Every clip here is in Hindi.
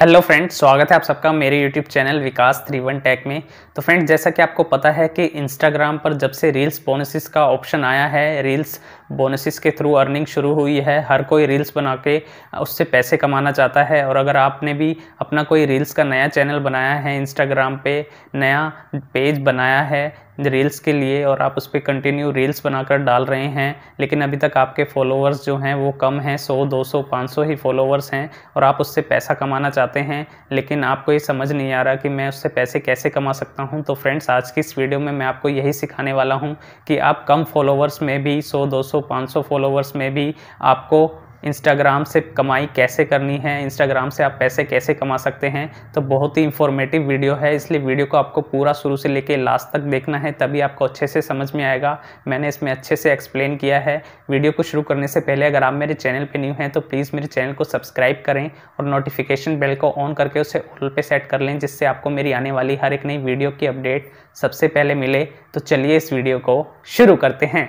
हेलो फ्रेंड्स स्वागत है आप सबका मेरे YouTube channel Vikas three one tech में तो फ्रेंड्स जैसा कि आपको पता है कि इंस्टाग्राम पर जब से रील्स बोनसिस का ऑप्शन आया है रील्स बोनसेस के थ्रू अर्निंग शुरू हुई है हर कोई रील्स बना के उससे पैसे कमाना चाहता है और अगर आपने भी अपना कोई रील्स का नया चैनल बनाया है इंस्टाग्राम पे नया पेज बनाया है रील्स के लिए और आप उस पर कंटिन्यू रील्स बनाकर डाल रहे हैं लेकिन अभी तक आपके फॉलोवर्स जो हैं वो कम हैं 100, 200, 500 ही फॉलोअर्स हैं और आप उससे पैसा कमाना चाहते हैं लेकिन आपको ये समझ नहीं आ रहा कि मैं उससे पैसे कैसे कमा सकता हूँ तो फ्रेंड्स आज की इस वीडियो में मैं आपको यही सिखाने वाला हूँ कि आप कम फॉलोवर्स में भी सौ दो सौ 400-500 फॉलोवर्स में भी आपको इंस्टाग्राम से कमाई कैसे करनी है इंस्टाग्राम से आप पैसे कैसे कमा सकते हैं तो बहुत ही इंफॉर्मेटिव वीडियो है इसलिए वीडियो को आपको पूरा शुरू से लेके लास्ट तक देखना है तभी आपको अच्छे से समझ में आएगा मैंने इसमें अच्छे से एक्सप्लेन किया है वीडियो को शुरू करने से पहले अगर आप मेरे चैनल पर न्यू हैं तो प्लीज़ मेरे चैनल को सब्सक्राइब करें और नोटिफिकेशन बेल को ऑन करके उसे ऑल पर सेट कर लें जिससे आपको मेरी आने वाली हर एक नई वीडियो की अपडेट सबसे पहले मिले तो चलिए इस वीडियो को शुरू करते हैं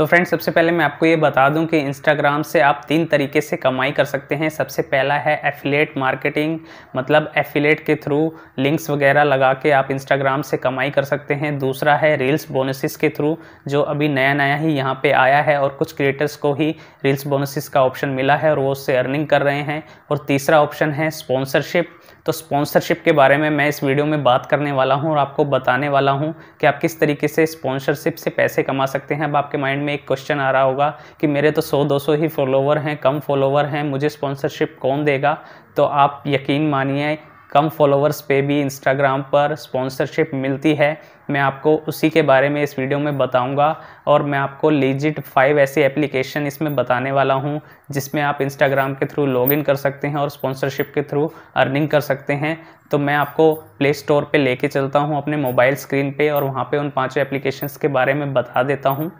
तो फ्रेंड्स सबसे पहले मैं आपको ये बता दूं कि इंस्टाग्राम से आप तीन तरीके से कमाई कर सकते हैं सबसे पहला है एफिलेट मार्केटिंग मतलब एफिलेट के थ्रू लिंक्स वगैरह लगा के आप इंस्टाग्राम से कमाई कर सकते हैं दूसरा है रील्स बोनसेस के थ्रू जो अभी नया नया ही यहाँ पे आया है और कुछ क्रिएटर्स को ही रील्स बोनसेस का ऑप्शन मिला है और वो उससे अर्निंग कर रहे हैं और तीसरा ऑप्शन है स्पॉन्सरशिप तो स्पॉन्सरशिप के बारे में मैं इस वीडियो में बात करने वाला हूँ और आपको बताने वाला हूँ कि आप किस तरीके से स्पॉन्सरशिप से पैसे कमा सकते हैं अब आपके माइंड में में एक क्वेश्चन आ रहा होगा कि मेरे तो 100-200 ही फॉलोवर हैं कम फॉलोवर हैं मुझे स्पॉन्सरशिप कौन देगा तो आप यकीन मानिए कम फॉलोवर्स पे भी इंस्टाग्राम पर स्पॉन्सरशिप मिलती है मैं आपको उसी के बारे में इस वीडियो में बताऊंगा और मैं आपको लीजिट फाइव ऐसी एप्लीकेशन इसमें बताने वाला हूं जिसमें आप इंस्टाग्राम के थ्रू लॉगिन कर सकते हैं और स्पॉन्सरशिप के थ्रू अर्निंग कर सकते हैं तो मैं आपको प्ले स्टोर पर लेके चलता हूँ अपने मोबाइल स्क्रीन पर और वहाँ पर उन पाँचों एप्लीकेशन के बारे में बता देता हूँ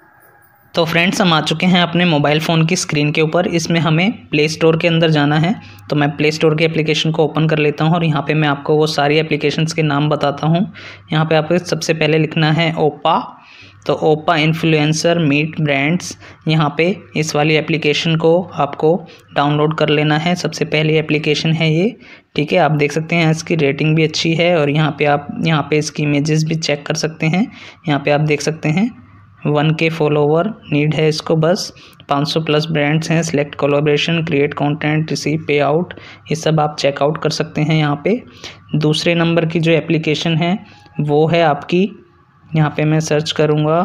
तो फ्रेंड्स हम आ चुके हैं अपने मोबाइल फ़ोन की स्क्रीन के ऊपर इसमें हमें प्ले स्टोर के अंदर जाना है तो मैं प्ले स्टोर के एप्लीकेशन को ओपन कर लेता हूं और यहाँ पे मैं आपको वो सारी एप्लीकेशंस के नाम बताता हूं यहाँ पे आपको सबसे पहले लिखना है ओप्पा तो ओप्पा इन्फ्लुएंसर मीट ब्रांड्स यहाँ पे इस वाली एप्लीकेशन को आपको डाउनलोड कर लेना है सबसे पहली एप्लीकेशन है ये ठीक है आप देख सकते हैं इसकी रेटिंग भी अच्छी है और यहाँ पे आप यहाँ पे इसकी इमेजेस भी चेक कर सकते हैं यहाँ पे आप देख सकते हैं वन के फॉलोवर नीड है इसको बस 500 प्लस ब्रांड्स हैं select collaboration create content receive pay out ये सब आप चेकआउट कर सकते हैं यहाँ पे दूसरे नंबर की जो एप्लीकेशन है वो है आपकी यहाँ पे मैं सर्च करूँगा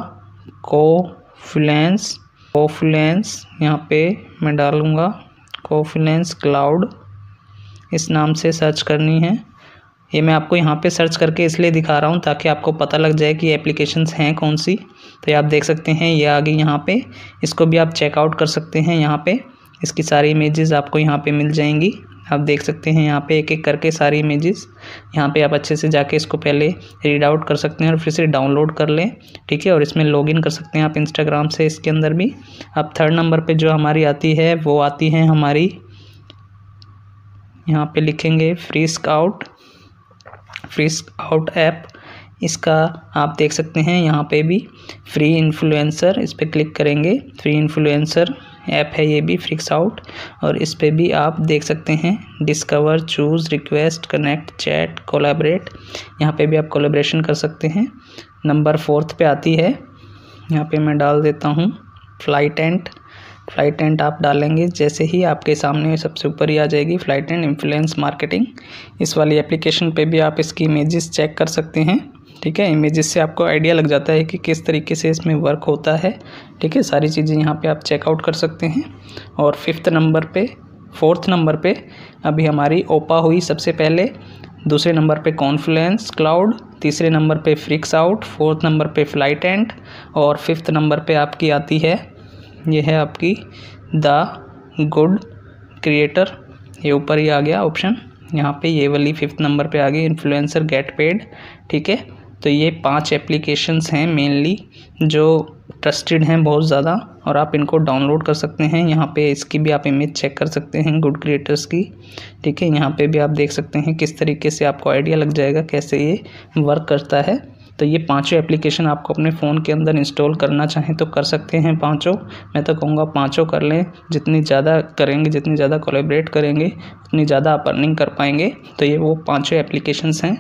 कोफ्लुएंस कोफ्लुएंस यहाँ पे मैं डालूँगा कोफ्लुएंस क्लाउड इस नाम से सर्च करनी है ये मैं आपको यहाँ पे सर्च करके इसलिए दिखा रहा हूँ ताकि आपको पता लग जाए कि एप्लीकेशंस हैं कौन सी तो ये आप देख सकते हैं ये आगे यहाँ पे इसको भी आप चेकआउट कर सकते हैं यहाँ पे इसकी सारी इमेजेस आपको यहाँ पे मिल जाएंगी आप देख सकते हैं यहाँ पे एक एक करके सारी इमेजेस यहाँ पे आप अच्छे से जाके इसको पहले रीड आउट कर सकते हैं और फिर से डाउनलोड कर लें ठीक है और इसमें लॉगिन कर सकते हैं आप इंस्टाग्राम से इसके अंदर भी अब थर्ड नंबर पे जो हमारी आती है वो आती है हमारी यहाँ पे लिखेंगे Frisk out Frisk out app इसका आप देख सकते हैं यहाँ पे भी फ्री इन्फ्लुएंसर इस पर क्लिक करेंगे फ्री इन्फ्लुएंसर ऐप है ये भी फ्रिक्स आउट और इस पर भी आप देख सकते हैं discover choose request connect chat collaborate यहाँ पे भी आप कोलाब्रेशन कर सकते हैं नंबर फोर्थ पे आती है यहाँ पे मैं डाल देता हूँ फ्लाइट एंड फ्लाइट एंड आप डालेंगे जैसे ही आपके सामने सबसे ऊपर ही आ जाएगी फ्लाइट एंड इन्फ्लुएंस मार्केटिंग इस वाली एप्लीकेशन पे भी आप इसकी इमेजेस चेक कर सकते हैं ठीक है इमेजेस से आपको आइडिया लग जाता है कि किस तरीके से इसमें वर्क होता है ठीक है सारी चीज़ें यहाँ पे आप चेकआउट कर सकते हैं और फिफ्थ नंबर पे फोर्थ नंबर पे अभी हमारी ओपा हुई सबसे पहले दूसरे नंबर पे कॉन्फ्लुएंस क्लाउड तीसरे नंबर पे फ्रिक्स आउट फोर्थ नंबर पे फ्लाइट एंड और फिफ्थ नंबर पे आपकी आती है ये है आपकी द गुड क्रिएटर ये ऊपर ही आ गया ऑप्शन यहाँ पे ये वाली फिफ्थ नंबर पे आ गई इन्फ्लुएंसर गेट पेड ठीक है तो ये पांच एप्लीकेशंस हैं मेनली जो ट्रस्टेड हैं बहुत ज़्यादा और आप इनको डाउनलोड कर सकते हैं यहाँ पे इसकी भी आप इमेज चेक कर सकते हैं गुड क्रिएटर्स की ठीक है यहाँ पे भी आप देख सकते हैं किस तरीके से आपको आइडिया लग जाएगा कैसे ये वर्क करता है तो ये पांचों एप्लीकेशन आपको अपने फ़ोन के अंदर इंस्टॉल करना चाहें तो कर सकते हैं पाँचों मैं तो कहूँगा पाँचों कर लें जितनी ज़्यादा करेंगे जितनी ज़्यादा कोलेबरेट करेंगे उतनी ज़्यादा आप अर्निंग कर पाएंगे तो ये वो पाँचों एप्लीकेशन हैं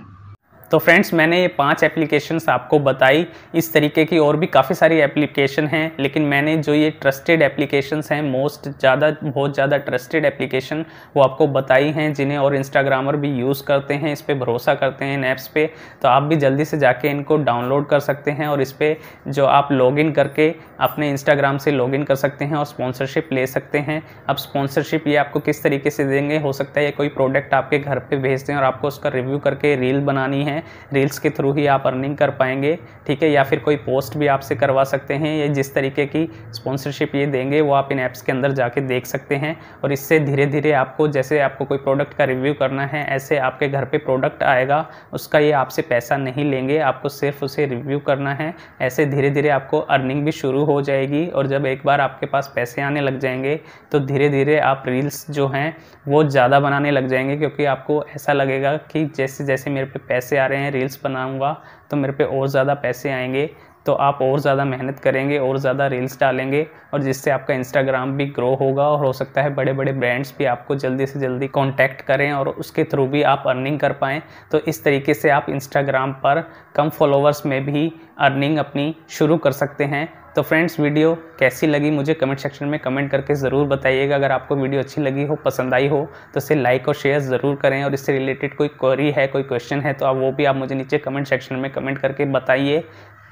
तो फ्रेंड्स मैंने ये पांच एप्लीकेशंस आपको बताई इस तरीके की और भी काफ़ी सारी एप्लीकेशन हैं लेकिन मैंने जो ये ट्रस्टेड एप्लीकेशंस हैं मोस्ट ज़्यादा बहुत ज़्यादा ट्रस्टेड एप्लीकेशन वो आपको बताई हैं जिन्हें और इंस्टाग्रामर भी यूज़ करते हैं इस पर भरोसा करते हैं इन ऐप्स पर तो आप भी जल्दी से जाके इनको डाउनलोड कर सकते हैं और इस पर जो आप इन करके अपने इंस्टाग्राम से इन कर सकते हैं और स्पॉन्सरशिप ले सकते हैं अब स्पॉन्सरशिप ये आपको किस तरीके से देंगे हो सकता है ये कोई प्रोडक्ट आपके घर पर भेज दें और आपको उसका रिव्यू करके रील बनानी है रील्स के थ्रू ही आप अर्निंग कर पाएंगे ठीक है या फिर कोई पोस्ट भी आपसे करवा सकते हैं या जिस तरीके की स्पॉन्सरशिप ये देंगे वो आप इन ऐप्स के अंदर जाके देख सकते हैं और इससे धीरे धीरे आपको जैसे आपको कोई प्रोडक्ट का रिव्यू करना है ऐसे आपके घर पर प्रोडक्ट आएगा उसका ये आपसे पैसा नहीं लेंगे आपको सिर्फ उसे रिव्यू करना है ऐसे धीरे धीरे आपको अर्निंग भी शुरू हो जाएगी और जब एक बार आपके पास पैसे आने लग जाएंगे तो धीरे धीरे आप रील्स जो हैं वो ज़्यादा बनाने लग जाएंगे क्योंकि आपको ऐसा लगेगा कि जैसे जैसे मेरे पे पैसे आ जा रहे हैं रील्स बनाऊंगा तो मेरे पे और ज़्यादा पैसे आएंगे तो आप और ज़्यादा मेहनत करेंगे और ज़्यादा रील्स डालेंगे और जिससे आपका इंस्टाग्राम भी ग्रो होगा और हो सकता है बड़े बड़े ब्रांड्स भी आपको जल्दी से जल्दी कॉन्टैक्ट करें और उसके थ्रू भी आप अर्निंग कर पाएँ तो इस तरीके से आप इंस्टाग्राम पर कम फॉलोवर्स में भी अर्निंग अपनी शुरू कर सकते हैं तो फ्रेंड्स वीडियो कैसी लगी मुझे कमेंट सेक्शन में कमेंट करके ज़रूर बताइएगा अगर आपको वीडियो अच्छी लगी हो पसंद आई हो तो इसे लाइक और शेयर ज़रूर करें और इससे रिलेटेड कोई क्वेरी है कोई क्वेश्चन है तो आप वो भी आप मुझे नीचे कमेंट सेक्शन में कमेंट करके बताइए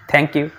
Thank you.